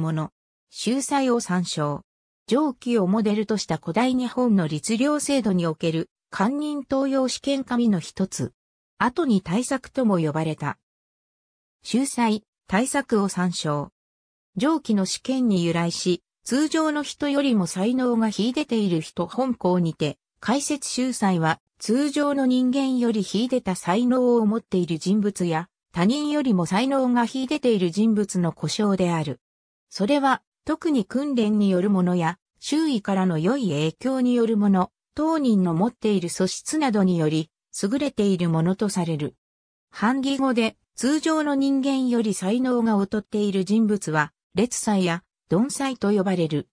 もの、秀才を参照。上記をモデルとした古代日本の律令制度における、官人東洋試験紙の一つ。後に対策とも呼ばれた。秀才、対策を参照。上記の試験に由来し、通常の人よりも才能が秀でている人本校にて、解説秀才は通常の人間より秀でた才能を持っている人物や、他人よりも才能が秀でている人物の故障である。それは、特に訓練によるものや、周囲からの良い影響によるもの、当人の持っている素質などにより、優れているものとされる。反義語で、通常の人間より才能が劣っている人物は、劣才や、鈍才と呼ばれる。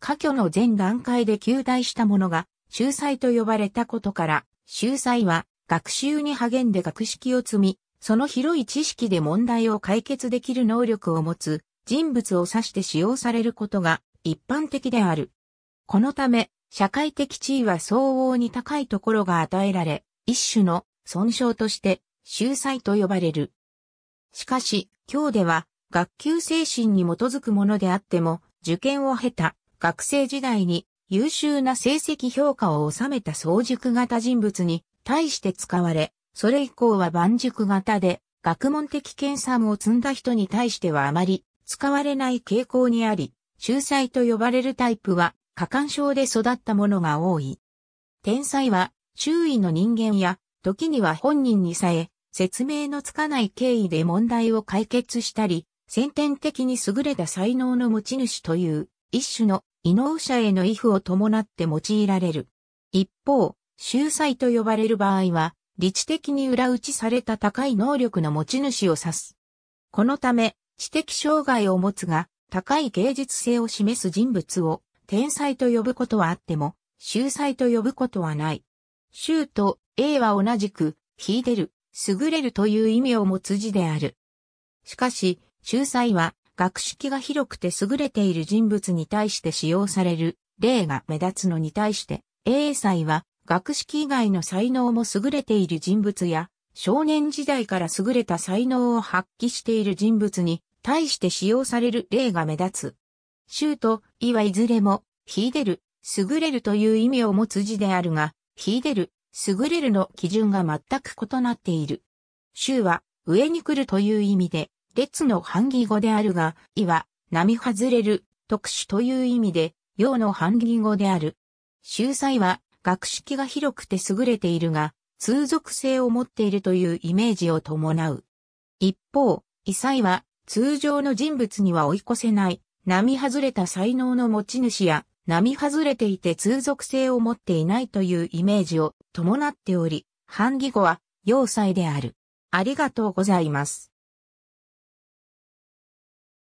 科挙の全段階で旧大したものが、秀才と呼ばれたことから、秀才は、学習に励んで学識を積み、その広い知識で問題を解決できる能力を持つ、人物を指して使用されることが一般的である。このため、社会的地位は相応に高いところが与えられ、一種の損傷として秀才と呼ばれる。しかし、今日では学級精神に基づくものであっても、受験を経た学生時代に優秀な成績評価を収めた早熟型人物に対して使われ、それ以降は万熟型で学問的研鑽を積んだ人に対してはあまり使われない傾向にあり、秀才と呼ばれるタイプは、過干渉で育ったものが多い。天才は、周囲の人間や、時には本人にさえ、説明のつかない経緯で問題を解決したり、先天的に優れた才能の持ち主という、一種の異能者への意附を伴って用いられる。一方、秀才と呼ばれる場合は、理知的に裏打ちされた高い能力の持ち主を指す。このため、知的障害を持つが、高い芸術性を示す人物を、天才と呼ぶことはあっても、秀才と呼ぶことはない。秀と A は同じく、秀でる、優れるという意味を持つ字である。しかし、秀才は、学識が広くて優れている人物に対して使用される、例が目立つのに対して、A 才は、学識以外の才能も優れている人物や、少年時代から優れた才能を発揮している人物に対して使用される例が目立つ。衆と意はいずれも、秀でる、優れるという意味を持つ字であるが、秀でる、優れるの基準が全く異なっている。衆は、上に来るという意味で、列の反義語であるが、意は、並外れる、特殊という意味で、用の反義語である。秀才は、学識が広くて優れているが、通俗性を持っているというイメージを伴う。一方、異才は、通常の人物には追い越せない、並外れた才能の持ち主や、並外れていて通俗性を持っていないというイメージを伴っており、反義語は、要塞である。ありがとうございます。